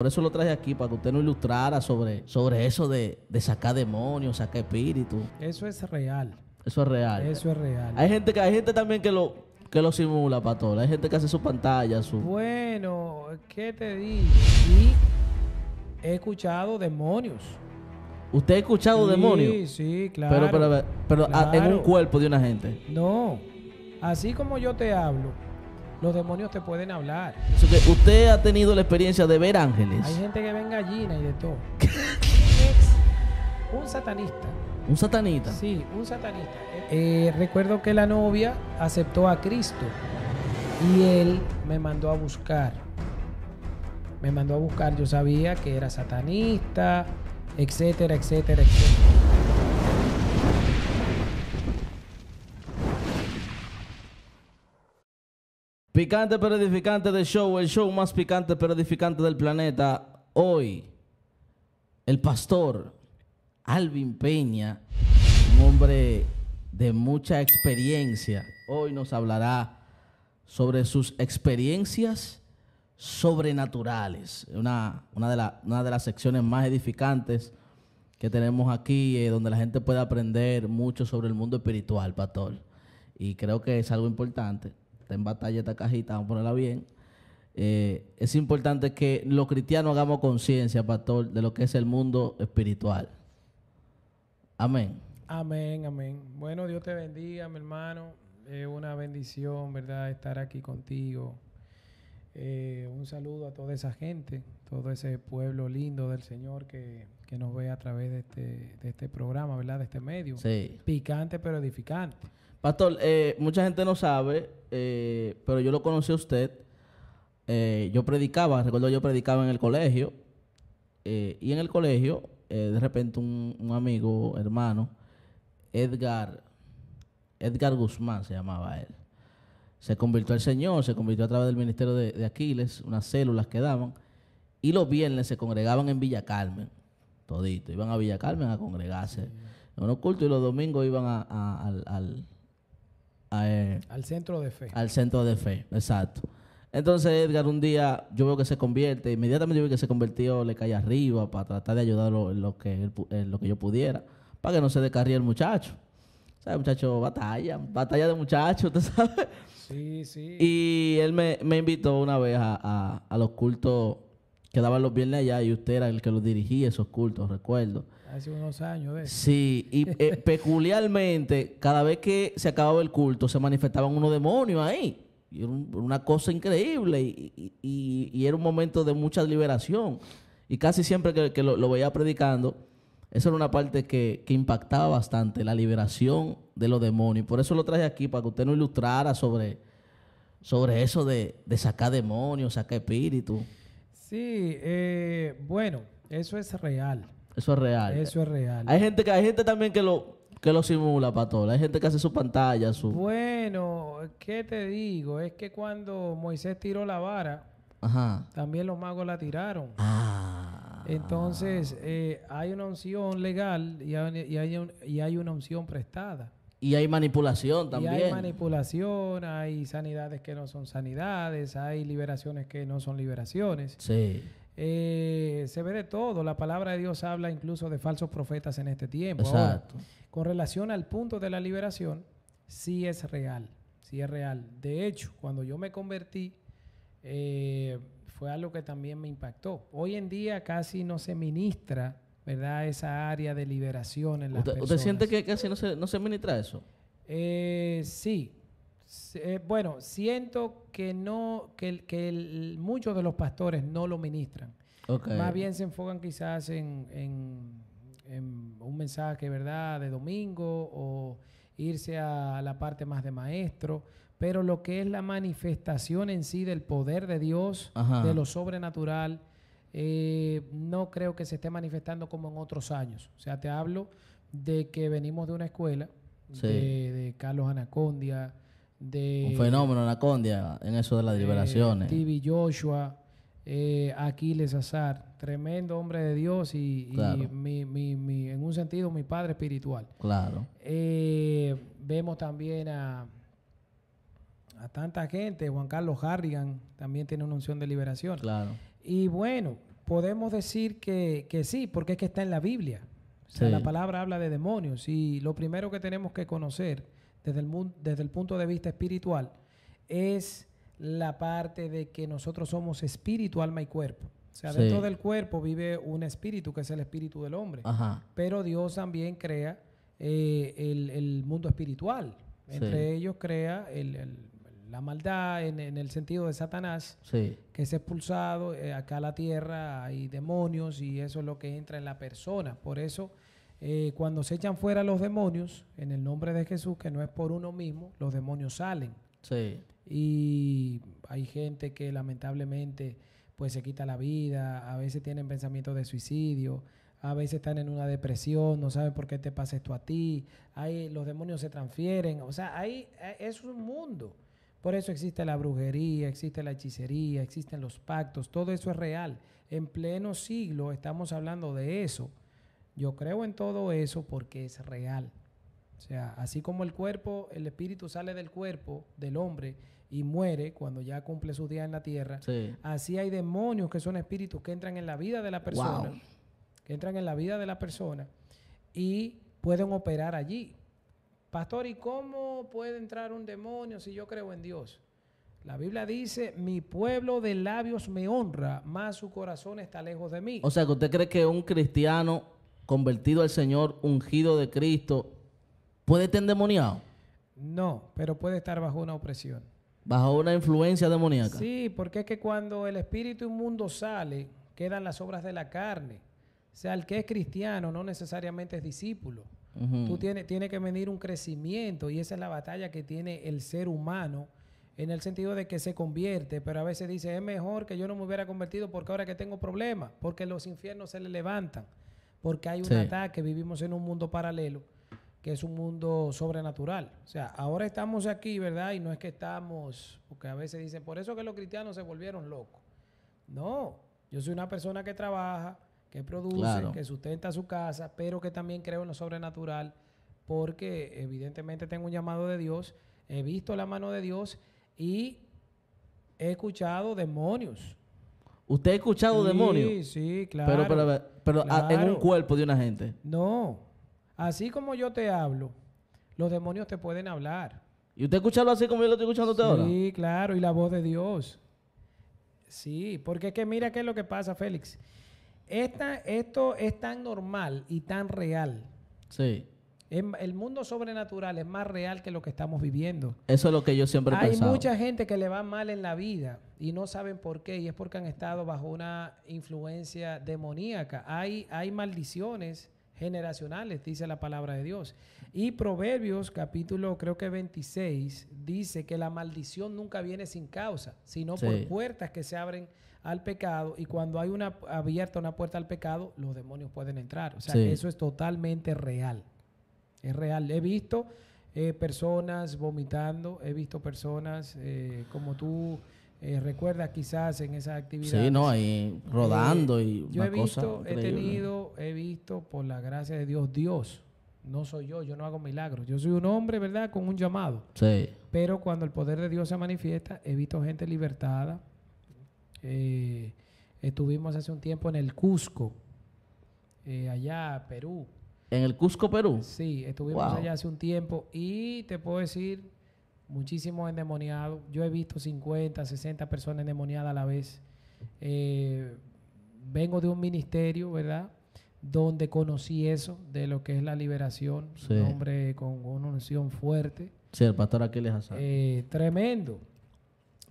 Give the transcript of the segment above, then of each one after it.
Por eso lo traje aquí, para que usted nos ilustrara sobre, sobre eso de, sacar demonios, sacar espíritus. Eso es real. Eso es real. Eso es real. Hay gente que hay gente también que lo que lo simula, pato Hay gente que hace sus pantallas Bueno, ¿qué te digo? Y he escuchado demonios. ¿Usted ha escuchado demonios? Sí, sí, claro. Pero, pero, ah, en un cuerpo de una gente. No. Así como yo te hablo, los demonios te pueden hablar. Usted ha tenido la experiencia de ver ángeles. Hay gente que ven gallinas y de todo. un satanista. ¿Un satanista? Sí, un satanista. Eh, recuerdo que la novia aceptó a Cristo y él me mandó a buscar. Me mandó a buscar, yo sabía que era satanista, etcétera, etcétera, etcétera. Picante pero edificante de show, el show más picante pero edificante del planeta. Hoy, el pastor Alvin Peña, un hombre de mucha experiencia, hoy nos hablará sobre sus experiencias sobrenaturales. Una, de, una de las secciones más edificantes que tenemos aquí, eh, donde la gente puede aprender mucho sobre el mundo espiritual, pastor. Y creo que es algo importante en batalla esta cajita, vamos a ponerla bien. Eh, es importante que los cristianos hagamos conciencia, pastor, de lo que es el mundo espiritual. Amén. Amén, amén. Bueno, Dios te bendiga, mi hermano. Es una bendición, ¿verdad?, estar aquí contigo. Eh, un saludo a toda esa gente, todo ese pueblo lindo del Señor que, nos ve a través de este, de este programa, ¿verdad?, de este medio. Sí. Picante pero edificante. Pastor, eh, mucha gente no sabe, eh, pero yo lo conocí a usted. Eh, yo predicaba, recuerdo yo predicaba en el colegio. y en el colegio, de repente un, amigo, hermano, Edgar, Edgar Guzmán se llamaba él. Se convirtió al Señor, se convirtió a través del ministerio de, Aquiles, unas células que daban. Y los viernes se congregaban en Villa Carmen, todito. Iban a Villa Carmen a congregarse en un culto y los domingos iban al eh, al centro de fe. Al centro de fe, exacto. Entonces Edgar un día yo veo que se convierte, inmediatamente yo vi que se convirtió, le cae arriba para tratar de ayudarlo en lo que, eh, lo que yo pudiera, para que no se descarríe el muchacho. ¿Sabes, muchacho? Batalla, batalla de muchachos, ¿tú sabes? Sí, sí. Y él me, invitó una vez a, a, a, los cultos que daban los viernes allá y usted era el que los dirigía esos cultos, recuerdo. Hace unos años, Sí, y eh, peculiarmente, cada vez que se acababa el culto, se manifestaban unos demonios ahí. Y era una cosa increíble. Y, era un momento de mucha liberación. Y casi siempre que, lo, veía predicando, esa era una parte que, impactaba bastante, la liberación de los demonios. Por eso lo traje aquí, para que usted nos ilustrara sobre, sobre eso de, sacar demonios, sacar espíritus. Sí, eh, bueno, eso es real. Eso es real. Eso es real. Hay gente que hay gente también que lo que lo simula, Patola. Hay gente que hace su pantalla, su. Bueno, ¿qué te digo? Es que cuando Moisés tiró la vara, también los magos la tiraron. Ah. Entonces, eh, hay una unción legal y hay, y, hay una unción prestada. Y hay manipulación también. hay manipulación, hay sanidades que no son sanidades, hay liberaciones que no son liberaciones. Sí eh, se ve de todo. La palabra de Dios habla incluso de falsos profetas en este tiempo. con relación al punto de la liberación, sí es real, sí es real. De hecho, cuando yo me convertí, eh, fue algo que también me impactó. Hoy en día casi no se ministra, ¿verdad? Esa área de liberación en las ¿Usted, ¿Usted siente que casi no se, no se ministra eso? Eh, sí, eh, bueno, siento que no, que, que muchos de los pastores no lo ministran. Más bien se enfocan quizás en, en, un mensaje, ¿verdad?, de domingo o irse a la parte más de maestro, pero lo que es la manifestación en sí del poder de Dios, de lo sobrenatural, eh, no creo que se esté manifestando como en otros años. O sea, te hablo de que venimos de una escuela, de, de Carlos Anacondia, un fenómeno, condia en eso de las liberaciones. TV Joshua, eh, Aquiles Azar, tremendo hombre de Dios y, en un sentido mi padre espiritual. Claro. Eh, vemos también a, tanta gente, Juan Carlos Harrigan también tiene una unción de liberación. Y bueno, podemos decir que, sí, porque es que está en la Biblia. La palabra habla de demonios y lo primero que tenemos que conocer desde el, punto de vista espiritual es la parte de que nosotros somos espíritu, alma y cuerpo. O sea, dentro del cuerpo vive un espíritu, que es el espíritu del hombre. Pero Dios también crea eh, el, mundo espiritual. Entre ellos crea la maldad en, el sentido de Satanás, que es expulsado. Eh, acá a la tierra hay demonios y eso es lo que entra en la persona. Por eso eh, cuando se echan fuera los demonios, en el nombre de Jesús, que no es por uno mismo, los demonios salen. Sí. Y hay gente que lamentablemente pues se quita la vida, a veces tienen pensamientos de suicidio, a veces están en una depresión, no saben por qué te pasa esto a ti, ahí los demonios se transfieren, o sea, ahí eh, es un mundo. Por eso existe la brujería, existe la hechicería, existen los pactos, todo eso es real. En pleno siglo estamos hablando de eso. Yo creo en todo eso porque es real. O sea, así como el cuerpo, el espíritu sale del cuerpo del hombre y muere cuando ya cumple su día en la tierra, así hay demonios que son espíritus que entran en la vida de la persona, que entran en la vida de la persona y pueden operar allí. Pastor, ¿y cómo puede entrar un demonio si yo creo en Dios? La Biblia dice, mi pueblo de labios me honra, más su corazón está lejos de mí. O sea, que usted cree que un cristiano convertido al Señor, ungido de Cristo, puede estar endemoniado? No, pero puede estar bajo una opresión. Bajo una influencia demoníaca. Sí, porque es que cuando el espíritu inmundo sale, quedan las obras de la carne. O sea, el que es cristiano no necesariamente es discípulo. Tú tiene que venir un crecimiento y esa es la batalla que tiene el ser humano en el sentido de que se convierte, pero a veces dice, es mejor que yo no me hubiera convertido porque ahora que tengo problemas, porque los infiernos se le levantan porque hay un ataque, vivimos en un mundo paralelo, que es un mundo sobrenatural. O sea, ahora estamos aquí, ¿verdad? Y no es que estamos, porque a veces dicen, por eso que los cristianos se volvieron locos. No, yo soy una persona que trabaja, que produce, que sustenta su casa, pero que también creo en lo sobrenatural, porque evidentemente tengo un llamado de Dios, he visto la mano de Dios y he escuchado demonios. ¿Usted ha escuchado demonios? Sí, sí, claro. Pero, pero, pero ah, en un cuerpo de una gente. No. Así como yo te hablo, los demonios te pueden hablar. ¿Y usted escucharlo así como yo lo estoy escuchando ahora? Sí, claro, y la voz de Dios. Sí, porque es que mira qué es lo que pasa, Félix. esto es tan normal y tan real. Sí. el mundo sobrenatural es más real que lo que estamos viviendo. Eso es lo que yo siempre he Hay mucha gente que le va mal en la vida y no saben por qué, y es porque han estado bajo una influencia demoníaca. Hay, hay maldiciones generacionales, dice la palabra de Dios. Y Proverbios capítulo creo que 26 dice que la maldición nunca viene sin causa, sino por puertas que se abren al pecado y cuando hay una abierta una puerta al pecado, los demonios pueden entrar. O sea, eso es totalmente real. Es real. He visto eh, personas vomitando, he visto personas eh, como tú eh, recuerdas quizás en esa actividad Sí, no, ahí rodando una y yo he visto, he tenido, he visto por la gracia de Dios, Dios, no soy yo, yo no hago milagros, yo soy un hombre, ¿verdad? Con un llamado. Sí. Pero cuando el poder de Dios se manifiesta, he visto gente libertada. Eh, estuvimos hace un tiempo en el Cusco, eh, allá, Perú. ¿En el Cusco, Perú? Sí, estuvimos allá hace un tiempo y te puedo decir muchísimos endemoniados. Yo he visto 50, 60 personas endemoniadas a la vez. Eh, vengo de un ministerio, ¿verdad? Donde conocí eso, de lo que es la liberación. Un hombre con una unción fuerte. Sí, el pastor Aquiles Hazard. Eh, tremendo.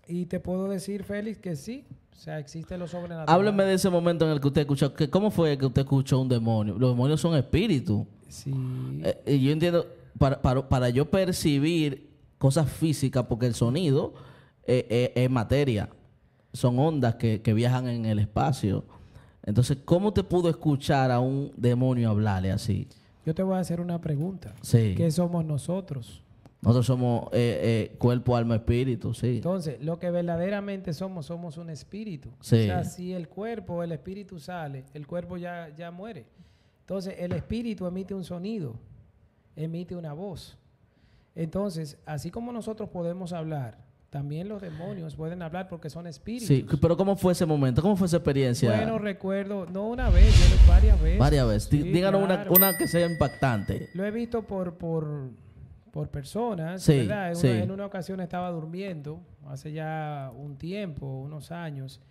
Y te puedo decir, Félix, que sí. O sea, existe lo sobrenatural. Hábleme de ese momento en el que usted escuchó. ¿Cómo fue que usted escuchó un demonio? Los demonios son espíritus. Sí. Eh, y yo entiendo, para yo percibir cosas físicas, porque el sonido eh, eh, es, materia, son ondas que, viajan en el espacio. Entonces, ¿cómo te pudo escuchar a un demonio hablarle así? Yo te voy a hacer una pregunta. ¿Qué somos nosotros? Nosotros somos eh, cuerpo, alma, espíritu, sí. Entonces, lo que verdaderamente somos, somos un espíritu. O sea, si el cuerpo, el espíritu sale, el cuerpo ya, ya muere. Entonces, el espíritu emite un sonido, emite una voz. Entonces, así como nosotros podemos hablar, también los demonios pueden hablar porque son espíritus. Sí, pero ¿cómo fue ese momento? ¿Cómo fue esa experiencia? Bueno, recuerdo, no una vez, varias veces. Varias veces. Díganos una, que sea impactante. Lo he visto por, por, personas, ¿verdad? En, una, ocasión estaba durmiendo, hace ya un tiempo, unos años,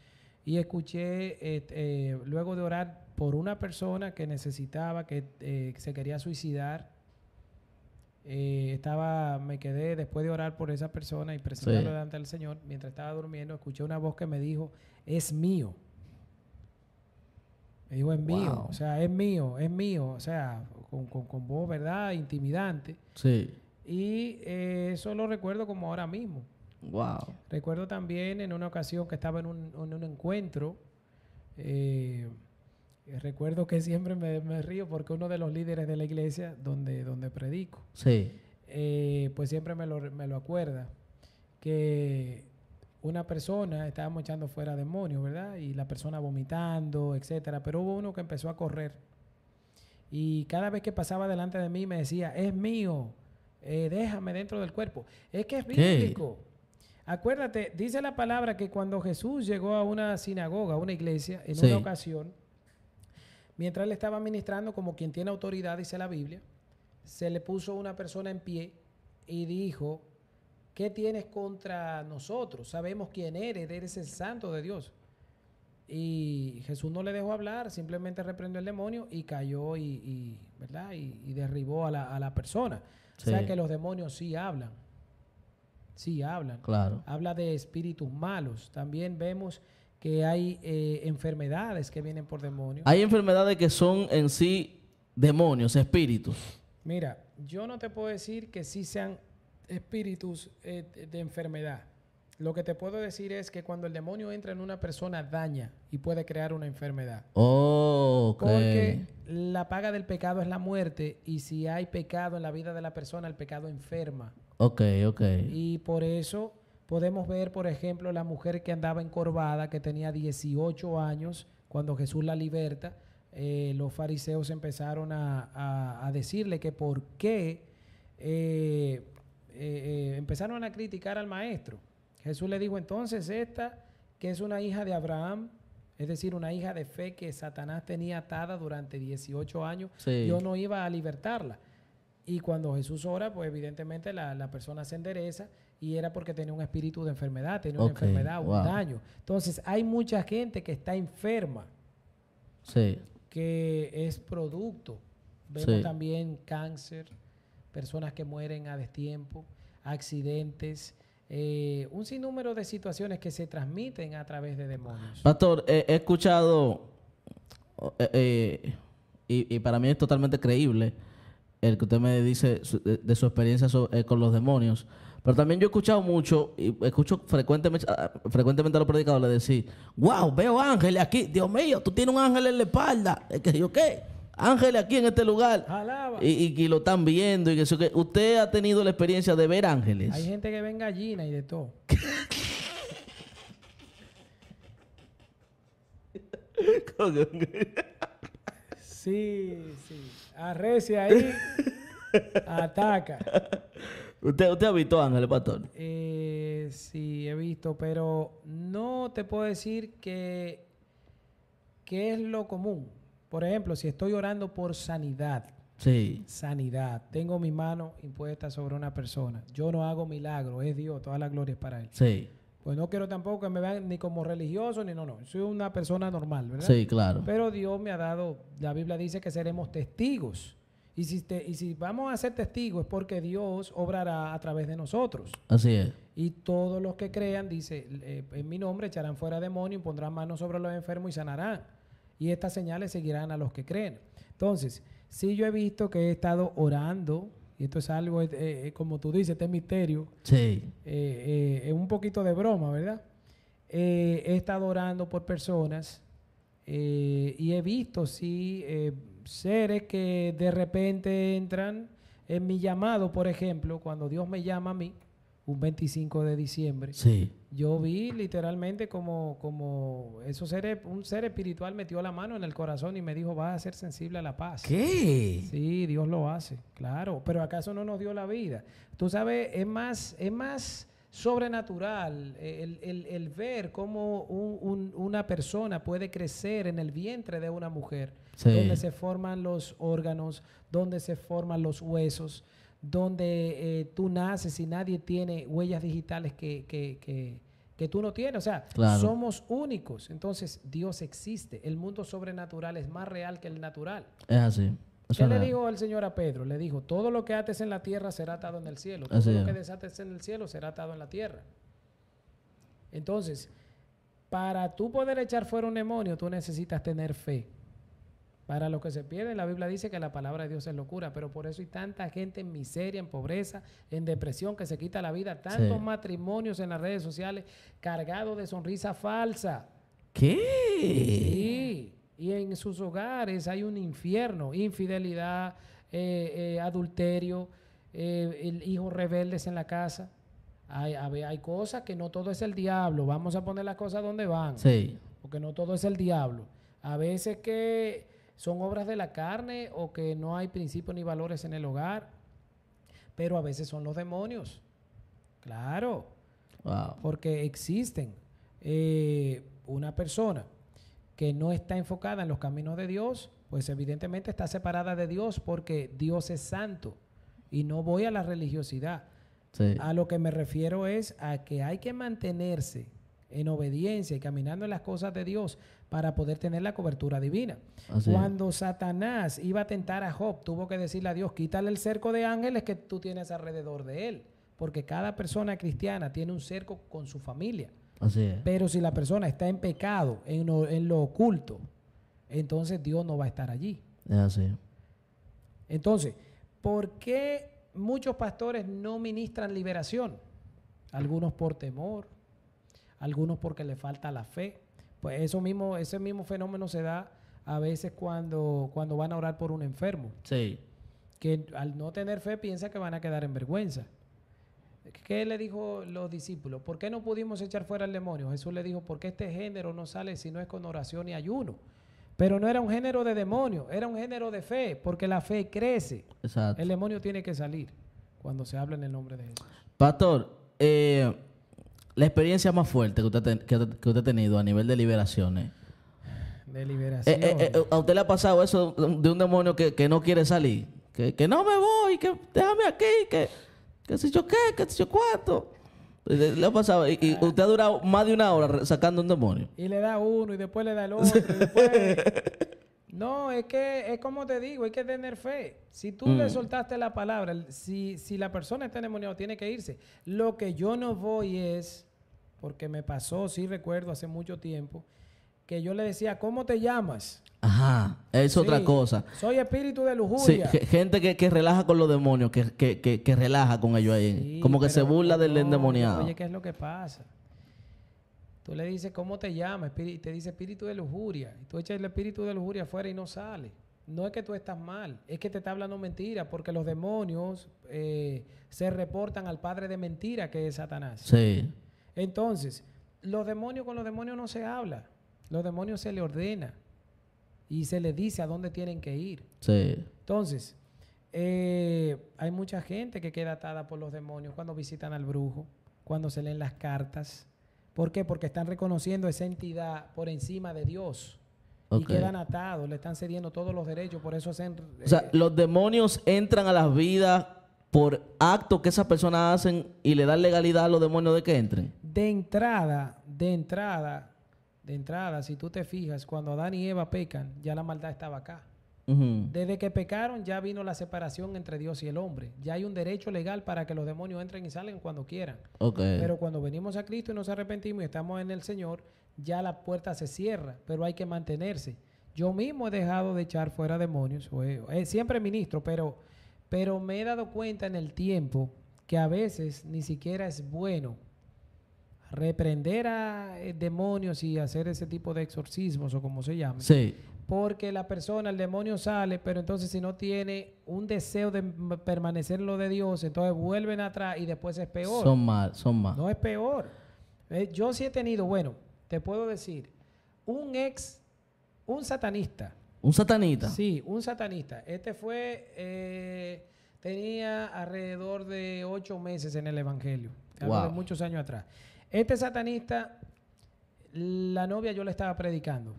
y escuché, eh, luego de orar por una persona que necesitaba, que eh, se quería suicidar, eh, estaba, me quedé después de orar por esa persona y presentarlo delante del Señor. Mientras estaba durmiendo, escuché una voz que me dijo, es mío. Me dijo, es mío, o sea, es mío, es mío, o sea, con, con, voz, ¿verdad? Intimidante. Sí. Y eh, eso lo recuerdo como ahora mismo. Wow. Recuerdo también en una ocasión que estaba en un, en un encuentro. Eh, eh, recuerdo que siempre me, río porque uno de los líderes de la iglesia donde, donde predico, eh, pues siempre me lo, me lo, acuerda, que una persona, estábamos echando fuera demonios, ¿verdad? Y la persona vomitando, etcétera, pero hubo uno que empezó a correr. Y cada vez que pasaba delante de mí me decía, es mío, eh, déjame dentro del cuerpo. Es que es bíblico. Acuérdate, dice la palabra que cuando Jesús llegó a una sinagoga, a una iglesia, en una ocasión, Mientras le estaba ministrando como quien tiene autoridad, dice la Biblia, se le puso una persona en pie y dijo, ¿qué tienes contra nosotros? Sabemos quién eres, eres el santo de Dios. Y Jesús no le dejó hablar, simplemente reprendió el demonio y cayó y, ¿verdad? Y, derribó a la, persona. O sea que los demonios sí hablan. Sí hablan. Claro. Habla de espíritus malos. También vemos hay eh, enfermedades que vienen por demonios. Hay enfermedades que son en sí demonios, espíritus. Mira, yo no te puedo decir que sí sean espíritus eh, de enfermedad. Lo que te puedo decir es que cuando el demonio entra en una persona daña y puede crear una enfermedad. Oh, okay. Porque la paga del pecado es la muerte y si hay pecado en la vida de la persona, el pecado enferma. Ok, ok. Y por eso Podemos ver, por ejemplo, la mujer que andaba encorvada, que tenía 18 años, cuando Jesús la liberta, eh, los fariseos empezaron a, decirle que por qué eh, eh, empezaron a criticar al maestro. Jesús le dijo entonces esta, que es una hija de Abraham, es decir, una hija de fe que Satanás tenía atada durante 18 años, yo no iba a libertarla. Y cuando Jesús ora, pues evidentemente la, la persona se endereza y era porque tenía un espíritu de enfermedad, tenía una enfermedad, un daño. Entonces, hay mucha gente que está enferma, que es producto. Vemos también cáncer, personas que mueren a destiempo, accidentes. Eh, un sinnúmero de situaciones que se transmiten a través de demonios. Pastor, he escuchado, eh, eh, y, para mí es totalmente creíble, el que usted me dice de, su experiencia con los demonios, pero también yo he escuchado mucho, y escucho frecuentemente, ah, frecuentemente a los predicadores decir, wow, veo ángeles aquí, Dios mío, tú tienes un ángel en la espalda, es que digo qué, ángeles aquí en este lugar, y, lo están viendo, y usted ha tenido la experiencia de ver ángeles. Hay gente que venga allí y de todo. sí, sí, arrecia ahí, ataca. ¿Usted, ha visto Ángeles Pastor? Eh, sí, he visto, pero no te puedo decir que, es lo común. Por ejemplo, si estoy orando por sanidad, Sí. Sanidad. Tengo mi mano impuesta sobre una persona. Yo no hago milagro, es Dios, toda la gloria es para Él. Pues no quiero tampoco que me vean ni como religioso, ni no, no. Soy una persona normal, ¿verdad? Sí, claro. Pero Dios me ha dado, la Biblia dice que seremos testigos y si, vamos a ser testigos es porque Dios obrará a través de nosotros. Así es. Y todos los que crean, dice, eh, en mi nombre echarán fuera demonios, pondrán manos sobre los enfermos y sanarán. Y estas señales seguirán a los que creen. Entonces, si yo he visto que he estado orando, y esto es algo, eh, eh, como tú dices, este misterio. Sí. es un poquito de broma, ¿verdad? he estado orando por personas y he visto, sí seres que de repente entran en mi llamado, por ejemplo, cuando Dios me llama a mí, un 25 de diciembre, sí. yo vi literalmente como, como seres, un ser espiritual metió la mano en el corazón y me dijo, vas a ser sensible a la paz. ¿Qué? Sí, Dios lo hace, claro, pero acaso no nos dio la vida. Tú sabes, es más, es más sobrenatural, el, el, el ver cómo un, una persona puede crecer en el vientre de una mujer donde se forman los órganos, donde se forman los huesos, donde eh, tú naces y nadie tiene huellas digitales que, tú no tienes. O sea, somos únicos. Entonces, Dios existe. El mundo sobrenatural es más real que el natural. Es así. ¿Qué le dijo el Señor a Pedro? Le dijo, todo lo que ates en la tierra será atado en el cielo. Todo lo que desates en el cielo será atado en la tierra. Entonces, para tú poder echar fuera un demonio, tú necesitas tener fe. Para los que se pierden, la Biblia dice que la palabra de Dios es locura, pero por eso hay tanta gente en miseria, en pobreza, en depresión, que se quita la vida. Tantos matrimonios en las redes sociales cargados de sonrisa falsa. ¿Qué? Sí. Y en sus hogares hay un infierno, infidelidad, eh, eh, adulterio, eh, hijos rebeldes en la casa. Hay, hay cosas que no todo es el diablo. Vamos a poner las cosas donde van. Sí. Porque no todo es el diablo. A veces que son obras de la carne o que no hay principios ni valores en el hogar, pero a veces son los demonios. Claro, porque existen. Eh, una persona que no está enfocada en los caminos de Dios, pues evidentemente está separada de Dios porque Dios es santo y no voy a la religiosidad. A lo que me refiero es a que hay que mantenerse en obediencia y caminando en las cosas de Dios para poder tener la cobertura divina. Cuando Satanás iba a tentar a Job, tuvo que decirle a Dios, quítale el cerco de ángeles que tú tienes alrededor de él, porque cada persona cristiana tiene un cerco con su familia. Pero si la persona está en pecado, en lo, oculto, entonces Dios no va a estar allí. Entonces, ¿por qué muchos pastores no ministran liberación? Algunos por temor, algunos porque le falta la fe. Pues eso mismo, ese mismo fenómeno se da a veces cuando, cuando van a orar por un enfermo. Sí. Que al no tener fe piensa que van a quedar en vergüenza. ¿Qué le dijo los discípulos? ¿Por qué no pudimos echar fuera al demonio? Jesús le dijo, porque este género no sale si no es con oración y ayuno. Pero no era un género de demonio, era un género de fe, porque la fe crece. Exacto. El demonio tiene que salir cuando se habla en el nombre de Jesús. Pastor, eh, la experiencia más fuerte que usted, que, usted ha tenido a nivel de liberaciones. De eh, eh, eh, ¿A usted le ha pasado eso de un demonio que, no quiere salir? Que, no me voy, que déjame aquí, que, que si yo qué, que si yo cuánto. Le ha pasado. Y, usted ha durado más de una hora sacando un demonio. Y le da uno, y después le da el otro, después... No, es que es como te digo, hay que tener fe. Si tú le mm. soltaste la palabra, si, si la persona está endemoniada, tiene que irse. Lo que yo no voy es, porque me pasó, sí recuerdo hace mucho tiempo, que yo le decía, ¿cómo te llamas? Ajá, es otra cosa. Soy espíritu de lujuria. Sí, gente que, que, relaja con los demonios, que, que, que relaja con ellos ahí. como que se burla del endemoniado. Oye, ¿qué es lo que pasa? Tú le dices, ¿cómo te llamas? Y te dice espíritu de lujuria. Y tú echas el espíritu de lujuria afuera y no sale. No es que tú estás mal, es que te está hablando mentira, porque los demonios eh, se reportan al padre de mentira que es Satanás. Sí. Entonces, los demonios con los demonios no se habla. Los demonios se le ordena y se le dice a dónde tienen que ir. Sí. Entonces, eh, hay mucha gente que queda atada por los demonios cuando visitan al brujo, cuando se leen las cartas. ¿Por qué? Porque están reconociendo esa entidad por encima de Dios. Y quedan atados, le están cediendo todos los derechos, por eso hacen... o sea, eh, los demonios entran a las vidas por actos que esas personas hacen y le dan legalidad a los demonios de que entren. De entrada, de entrada, de entrada, si tú te fijas, cuando Adán y Eva pecan, ya la maldad estaba acá. Desde que pecaron ya vino la separación entre Dios y el hombre. Ya hay un derecho legal para que los demonios entren y salgan cuando quieran. Pero cuando venimos a Cristo y nos arrepentimos y estamos en el Señor, ya la puerta se cierra, pero hay que mantenerse. Yo mismo he dejado de echar fuera demonios, eh, siempre ministro, pero, pero me he dado cuenta en el tiempo que a veces ni siquiera es bueno reprender a eh, demonios y hacer ese tipo de exorcismos o como se llame Sí porque la persona, el demonio sale, pero entonces si no tiene un deseo de permanecer en lo de Dios, entonces vuelven atrás y después es peor. Son mal, son mal. No es peor. Eh, yo sí he tenido, bueno, te puedo decir, un ex, un satanista. ¿Un satanista? Sí, un satanista. Este fue, eh, tenía alrededor de ocho meses en el Evangelio, muchos años atrás. Este satanista, la novia yo le estaba predicando.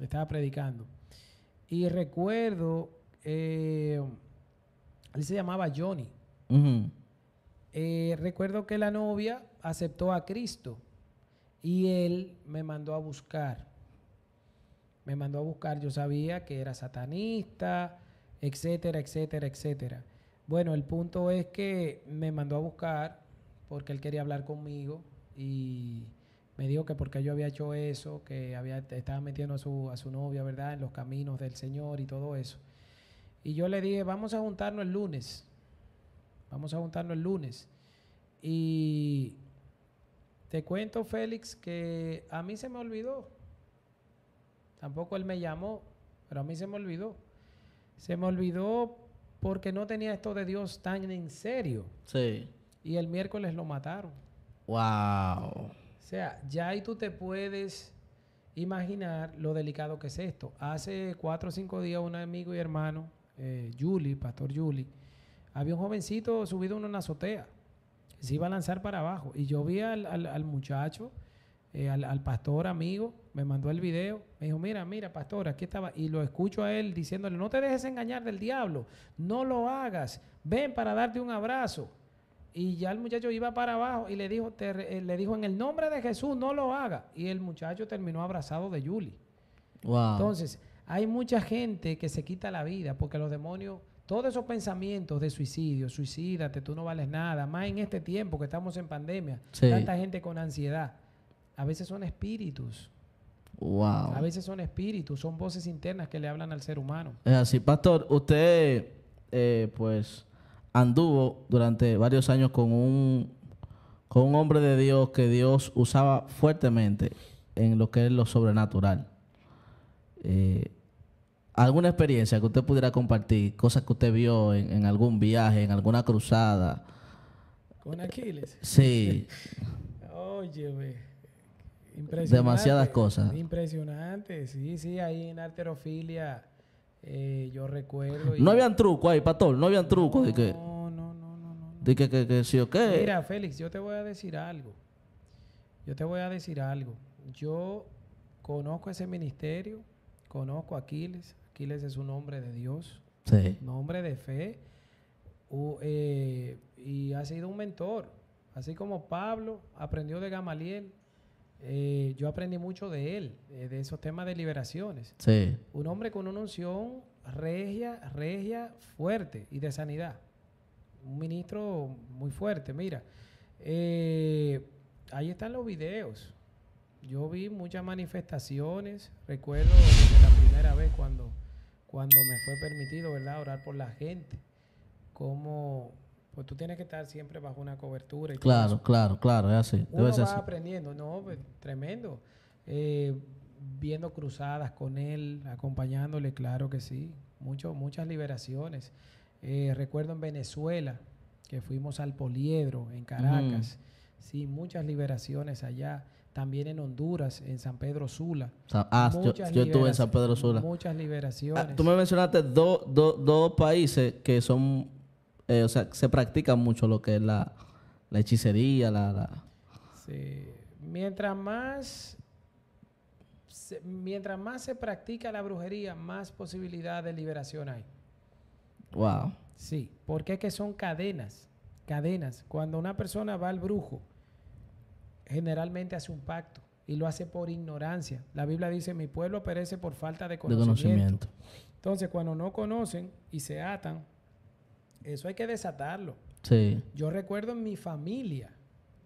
Estaba predicando. Y recuerdo, eh, él se llamaba Johnny. Eh, recuerdo que la novia aceptó a Cristo y él me mandó a buscar. Me mandó a buscar, yo sabía que era satanista, etcétera, etcétera, etcétera. Bueno, el punto es que me mandó a buscar porque él quería hablar conmigo y me dijo que porque yo había hecho eso, que había, estaba metiendo a su, a su novia, ¿verdad?, en los caminos del Señor y todo eso. Y yo le dije, vamos a juntarnos el lunes, vamos a juntarnos el lunes. Y te cuento, Félix, que a mí se me olvidó. Tampoco él me llamó, pero a mí se me olvidó. Se me olvidó porque no tenía esto de Dios tan en serio. Sí. Y el miércoles lo mataron. Wow. O sea, ya ahí tú te puedes imaginar lo delicado que es esto. Hace cuatro o cinco días un amigo y hermano, Julie, eh, Pastor Julie, había un jovencito subido en una azotea. Se iba a lanzar para abajo. Y yo vi al, muchacho, eh, al, al, pastor amigo, me mandó el video. Me dijo, mira, mira, pastor, aquí estaba. Y lo escucho a él diciéndole, no te dejes engañar del diablo. No lo hagas. Ven para darte un abrazo. Y ya el muchacho iba para abajo y le dijo, eh, le dijo, en el nombre de Jesús, no lo haga. Y el muchacho terminó abrazado de Julie. Entonces, hay mucha gente que se quita la vida porque los demonios, todos esos pensamientos de suicidio, suicídate, tú no vales nada, más en este tiempo que estamos en pandemia, tanta gente con ansiedad, a veces son espíritus. Wow. A veces son espíritus, son voces internas que le hablan al ser humano. Es así, pastor, usted, eh, pues anduvo durante varios años con un, con un hombre de Dios que Dios usaba fuertemente en lo que es lo sobrenatural. Eh, ¿Alguna experiencia que usted pudiera compartir? Cosas que usted vio en, algún viaje, en alguna cruzada. ¿Con Aquiles? Sí. Oye, Impresionante. Demasiadas cosas. Impresionante, sí, sí, ahí en arterofilia eh, yo recuerdo. No habían truco ahí, Pastor, no habían truco. No, de que, no, no, no, De que, que, sí o qué. Mira, Félix, yo te voy a decir algo. Yo te voy a decir algo. Yo conozco ese ministerio, conozco a Aquiles. Aquiles es un hombre de Dios, sí. un hombre de fe. Eh, y ha sido un mentor. Así como Pablo aprendió de Gamaliel, eh, yo aprendí mucho de él, de esos temas de liberaciones. Sí. Un hombre con una unción regia, regia, fuerte y de sanidad. Un ministro muy fuerte, mira. Eh, ahí están los videos. Yo vi muchas manifestaciones. Recuerdo la primera vez cuando, cuando me fue permitido, ¿verdad?, orar por la gente. Como pues tú tienes que estar siempre bajo una cobertura. Y claro, claro, claro, es así. Uno va aprendiendo, no, pues, tremendo. Eh, viendo cruzadas con él, acompañándole, claro que sí. Mucho, muchas liberaciones. Eh, recuerdo en Venezuela, que fuimos al Poliedro, en Caracas. Sí, muchas liberaciones allá. También en Honduras, en San Pedro Sula. Ah, yo, estuve en San Pedro Sula. Muchas liberaciones. Ah, tú me mencionaste dos países que son eh, o sea, se practica mucho lo que es la, hechicería, la... Sí. Mientras más, se, mientras más se practica la brujería, más posibilidad de liberación hay. Wow. Sí, porque es que son cadenas, cadenas. Cuando una persona va al brujo, generalmente hace un pacto y lo hace por ignorancia. La Biblia dice, mi pueblo perece por falta de conocimiento. De conocimiento. Entonces, cuando no conocen y se atan, eso hay que desatarlo. Sí. Yo recuerdo en mi familia,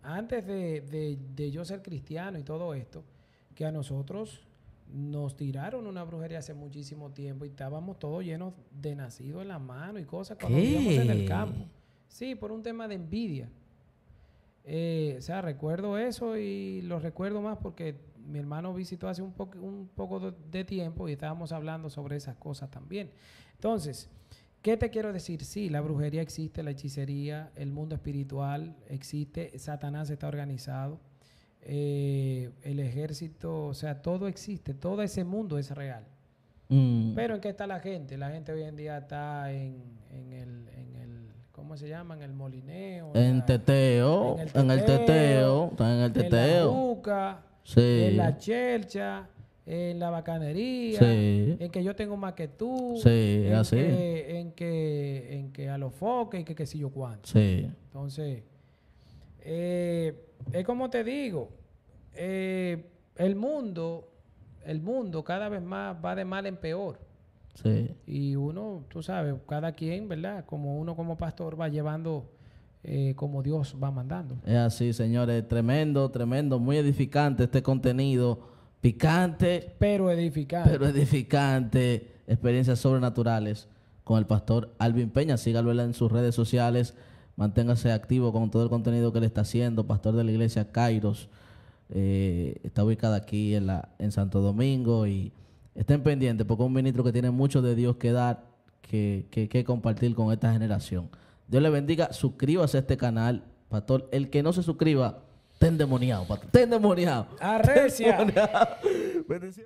antes de, yo ser cristiano y todo esto, que a nosotros nos tiraron una brujería hace muchísimo tiempo y estábamos todos llenos de nacido en la mano y cosas cuando vivíamos en el campo. Sí, por un tema de envidia. Eh, o sea, recuerdo eso y lo recuerdo más porque mi hermano visitó hace un, poco un poco de tiempo y estábamos hablando sobre esas cosas también. Entonces, ¿Qué te quiero decir? Sí, la brujería existe, la hechicería, el mundo espiritual existe, Satanás está organizado, eh, el ejército, o sea, todo existe, todo ese mundo es real. Mm. Pero ¿en qué está la gente? La gente hoy en día está en, el, ¿cómo se llama? En el molineo. En, teteo, en el teteo, en el teteo, la duca, en la en la bacanería, en que yo tengo más que tú, en, Que, en, que, a los foques y que qué sé yo cuánto. Entonces, eh, es como te digo, eh, el mundo, el mundo cada vez más va de mal en peor. Y uno, tú sabes, cada quien, ¿verdad? Como uno como pastor va llevando eh, como Dios va mandando. Es así, señores, tremendo, tremendo, muy edificante este contenido picante. Pero edificante. Pero edificante. Experiencias sobrenaturales con el pastor Alvin Peña. Sígalo en sus redes sociales. Manténgase activo con todo el contenido que le está haciendo. Pastor de la iglesia Kairos. Eh, está ubicada aquí en, la, en Santo Domingo y estén pendientes porque es un ministro que tiene mucho de Dios que dar, que, que compartir con esta generación. Dios le bendiga, suscríbase a este canal, pastor. El que no se suscriba, Ten endemoniado, patrón. Ten endemoniado. Arrecia. Ten